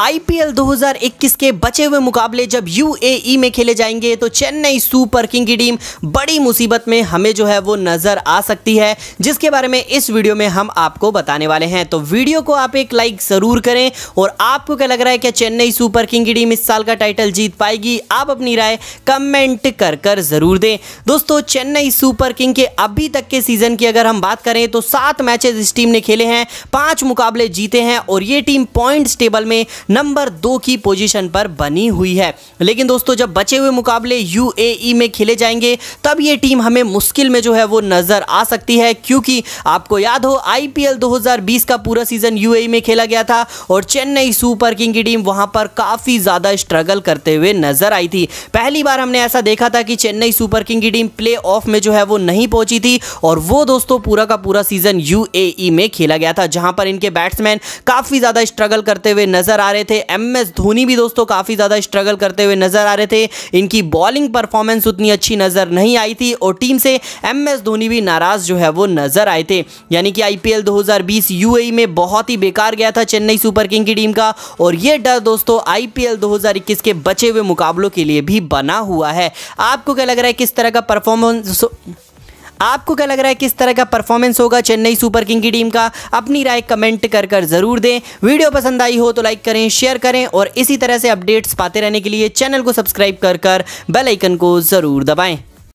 IPL 2021 के बचे हुए मुकाबले जब यूएई e में खेले जाएंगे तो चेन्नई सुपर किंग की टीम बड़ी मुसीबत में हमें जो है वो नज़र आ सकती है जिसके बारे में इस वीडियो में हम आपको बताने वाले हैं तो वीडियो को आप एक लाइक ज़रूर करें और आपको क्या लग रहा है क्या चेन्नई सुपर किंग की टीम इस साल का टाइटल जीत पाएगी आप अपनी राय कमेंट कर कर ज़रूर दें दोस्तों चेन्नई सुपर किंग के अभी तक के सीज़न की अगर हम बात करें तो सात मैचेस इस टीम ने खेले हैं पांच मुकाबले जीते हैं और ये टीम पॉइंट्स टेबल में नंबर दो की पोजीशन पर बनी हुई है लेकिन दोस्तों जब बचे हुए मुकाबले यू में खेले जाएंगे तब ये टीम हमें मुश्किल में जो है वो नज़र आ सकती है क्योंकि आपको याद हो आईपीएल 2020 का पूरा सीजन यूएई में खेला गया था और चेन्नई सुपर किंग की टीम वहां पर काफ़ी ज़्यादा स्ट्रगल करते हुए नज़र आई थी पहली बार हमने ऐसा देखा था कि चेन्नई सुपर किंग की टीम प्ले में जो है वो नहीं पहुंची थी और वो दोस्तों पूरा का पूरा सीजन यू में खेला गया था जहां पर इनके बैट्समैन काफ़ी ज़्यादा स्ट्रगल करते हुए नज़र आ आ रहे थे एम एस धोनी भी दोस्तों काफ़ी ज़्यादा स्ट्रगल करते हुए नजर आ रहे थे इनकी बॉलिंग परफॉर्मेंस उतनी अच्छी नज़र नहीं आई थी और टीम से एम एस धोनी भी नाराज़ जो है वो नज़र आए थे यानी कि आई पी एल दो e में बहुत ही बेकार गया था चेन्नई सुपर किंग की टीम का और ये डर दोस्तों आई पी के बचे हुए मुकाबलों के लिए भी बना हुआ है आपको क्या लग रहा है किस तरह का परफॉर्मेंस आपको क्या लग रहा है किस तरह का परफॉर्मेंस होगा चेन्नई सुपर किंग की टीम का अपनी राय कमेंट कर कर ज़रूर दें वीडियो पसंद आई हो तो लाइक करें शेयर करें और इसी तरह से अपडेट्स पाते रहने के लिए चैनल को सब्सक्राइब कर कर बेलाइकन को ज़रूर दबाएँ